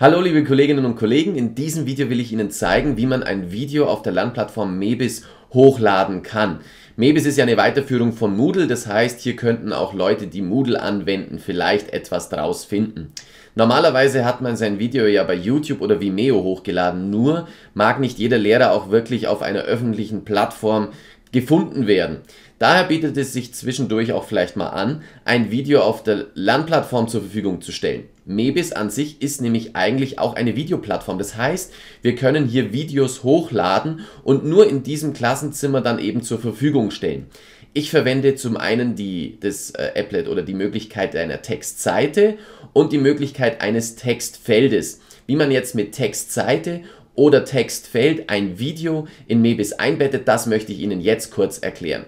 Hallo liebe Kolleginnen und Kollegen, in diesem Video will ich Ihnen zeigen, wie man ein Video auf der Lernplattform Mebis hochladen kann. Mebis ist ja eine Weiterführung von Moodle, das heißt, hier könnten auch Leute, die Moodle anwenden, vielleicht etwas draus finden. Normalerweise hat man sein Video ja bei YouTube oder Vimeo hochgeladen, nur mag nicht jeder Lehrer auch wirklich auf einer öffentlichen Plattform gefunden werden. Daher bietet es sich zwischendurch auch vielleicht mal an, ein Video auf der Lernplattform zur Verfügung zu stellen. Mebis an sich ist nämlich eigentlich auch eine Videoplattform. Das heißt, wir können hier Videos hochladen und nur in diesem Klassenzimmer dann eben zur Verfügung stellen. Ich verwende zum einen die, das äh, Applet oder die Möglichkeit einer Textseite und die Möglichkeit eines Textfeldes. Wie man jetzt mit Textseite oder Textfeld ein Video in Mebis einbettet, das möchte ich Ihnen jetzt kurz erklären.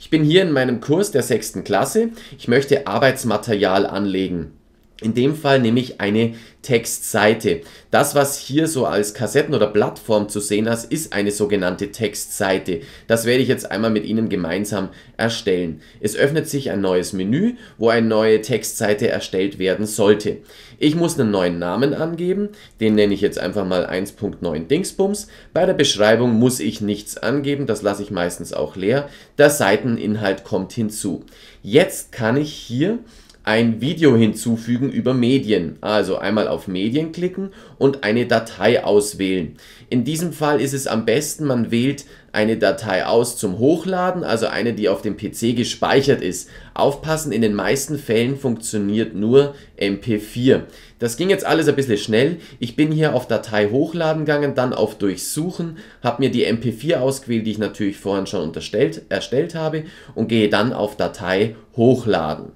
Ich bin hier in meinem Kurs der sechsten Klasse. Ich möchte Arbeitsmaterial anlegen. In dem Fall nehme ich eine Textseite. Das, was hier so als Kassetten- oder Plattform zu sehen ist, ist eine sogenannte Textseite. Das werde ich jetzt einmal mit Ihnen gemeinsam erstellen. Es öffnet sich ein neues Menü, wo eine neue Textseite erstellt werden sollte. Ich muss einen neuen Namen angeben, den nenne ich jetzt einfach mal 1.9 Dingsbums. Bei der Beschreibung muss ich nichts angeben, das lasse ich meistens auch leer. Der Seiteninhalt kommt hinzu. Jetzt kann ich hier ein Video hinzufügen über Medien. Also einmal auf Medien klicken und eine Datei auswählen. In diesem Fall ist es am besten, man wählt eine Datei aus zum Hochladen, also eine, die auf dem PC gespeichert ist. Aufpassen, in den meisten Fällen funktioniert nur MP4. Das ging jetzt alles ein bisschen schnell. Ich bin hier auf Datei hochladen gegangen, dann auf Durchsuchen, habe mir die MP4 ausgewählt, die ich natürlich vorhin schon unterstellt, erstellt habe und gehe dann auf Datei hochladen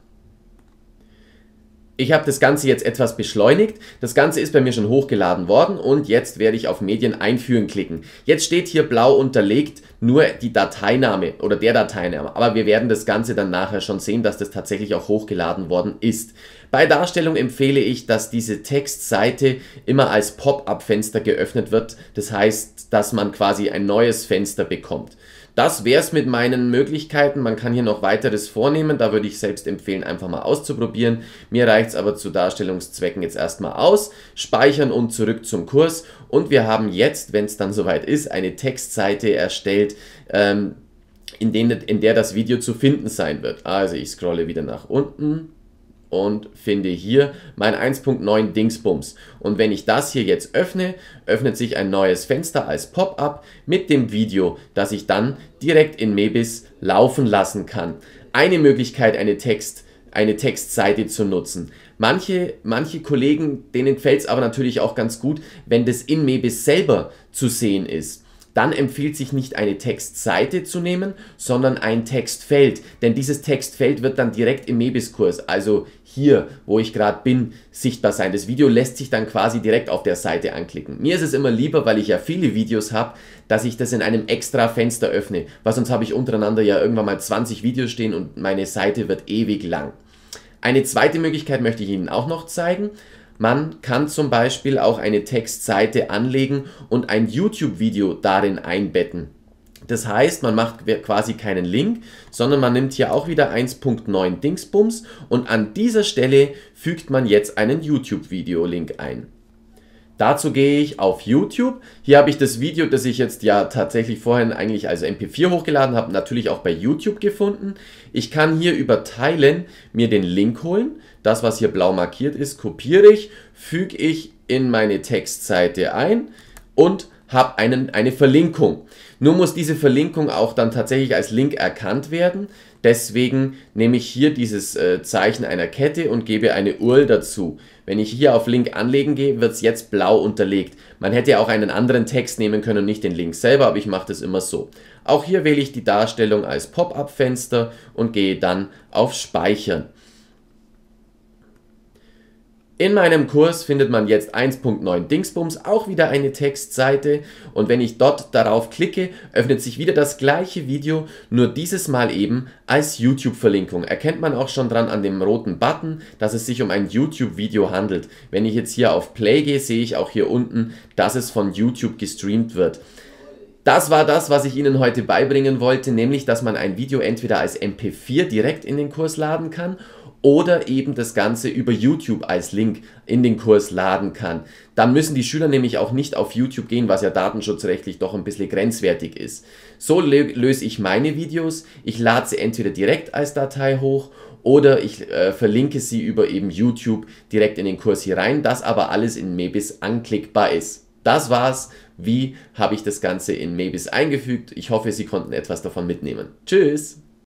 ich habe das Ganze jetzt etwas beschleunigt. Das Ganze ist bei mir schon hochgeladen worden und jetzt werde ich auf Medien einführen klicken. Jetzt steht hier blau unterlegt nur die Dateiname oder der Dateiname, aber wir werden das Ganze dann nachher schon sehen, dass das tatsächlich auch hochgeladen worden ist. Bei Darstellung empfehle ich, dass diese Textseite immer als Pop-up-Fenster geöffnet wird, das heißt, dass man quasi ein neues Fenster bekommt. Das wäre es mit meinen Möglichkeiten. Man kann hier noch weiteres vornehmen. Da würde ich selbst empfehlen, einfach mal auszuprobieren. Mir reicht es aber zu Darstellungszwecken jetzt erstmal aus. Speichern und zurück zum Kurs. Und wir haben jetzt, wenn es dann soweit ist, eine Textseite erstellt, ähm, in, den, in der das Video zu finden sein wird. Also ich scrolle wieder nach unten und finde hier mein 1.9 Dingsbums. Und wenn ich das hier jetzt öffne, öffnet sich ein neues Fenster als Pop-up mit dem Video, das ich dann direkt in Mebis laufen lassen kann. Eine Möglichkeit, eine, Text, eine Textseite zu nutzen. Manche, manche Kollegen, denen fällt es aber natürlich auch ganz gut, wenn das in Mebis selber zu sehen ist dann empfiehlt sich nicht eine Textseite zu nehmen, sondern ein Textfeld, denn dieses Textfeld wird dann direkt im Mebiskurs, also hier, wo ich gerade bin, sichtbar sein. Das Video lässt sich dann quasi direkt auf der Seite anklicken. Mir ist es immer lieber, weil ich ja viele Videos habe, dass ich das in einem extra Fenster öffne, weil sonst habe ich untereinander ja irgendwann mal 20 Videos stehen und meine Seite wird ewig lang. Eine zweite Möglichkeit möchte ich Ihnen auch noch zeigen. Man kann zum Beispiel auch eine Textseite anlegen und ein YouTube-Video darin einbetten. Das heißt, man macht quasi keinen Link, sondern man nimmt hier auch wieder 1.9 Dingsbums und an dieser Stelle fügt man jetzt einen YouTube-Video-Link ein. Dazu gehe ich auf YouTube. Hier habe ich das Video, das ich jetzt ja tatsächlich vorhin eigentlich als MP4 hochgeladen habe, natürlich auch bei YouTube gefunden. Ich kann hier über Teilen mir den Link holen. Das, was hier blau markiert ist, kopiere ich, füge ich in meine Textseite ein und habe einen, eine Verlinkung. Nur muss diese Verlinkung auch dann tatsächlich als Link erkannt werden. Deswegen nehme ich hier dieses äh, Zeichen einer Kette und gebe eine URL dazu. Wenn ich hier auf Link anlegen gehe, wird es jetzt blau unterlegt. Man hätte auch einen anderen Text nehmen können, und nicht den Link selber, aber ich mache das immer so. Auch hier wähle ich die Darstellung als Pop-up-Fenster und gehe dann auf Speichern. In meinem Kurs findet man jetzt 1.9 Dingsbums auch wieder eine Textseite und wenn ich dort darauf klicke, öffnet sich wieder das gleiche Video, nur dieses Mal eben als YouTube-Verlinkung. Erkennt man auch schon dran an dem roten Button, dass es sich um ein YouTube-Video handelt. Wenn ich jetzt hier auf Play gehe, sehe ich auch hier unten, dass es von YouTube gestreamt wird. Das war das, was ich Ihnen heute beibringen wollte, nämlich dass man ein Video entweder als MP4 direkt in den Kurs laden kann oder eben das Ganze über YouTube als Link in den Kurs laden kann. Dann müssen die Schüler nämlich auch nicht auf YouTube gehen, was ja datenschutzrechtlich doch ein bisschen grenzwertig ist. So löse ich meine Videos. Ich lade sie entweder direkt als Datei hoch oder ich äh, verlinke sie über eben YouTube direkt in den Kurs hier rein, das aber alles in Mebis anklickbar ist. Das war's. Wie habe ich das Ganze in Mebis eingefügt? Ich hoffe, Sie konnten etwas davon mitnehmen. Tschüss!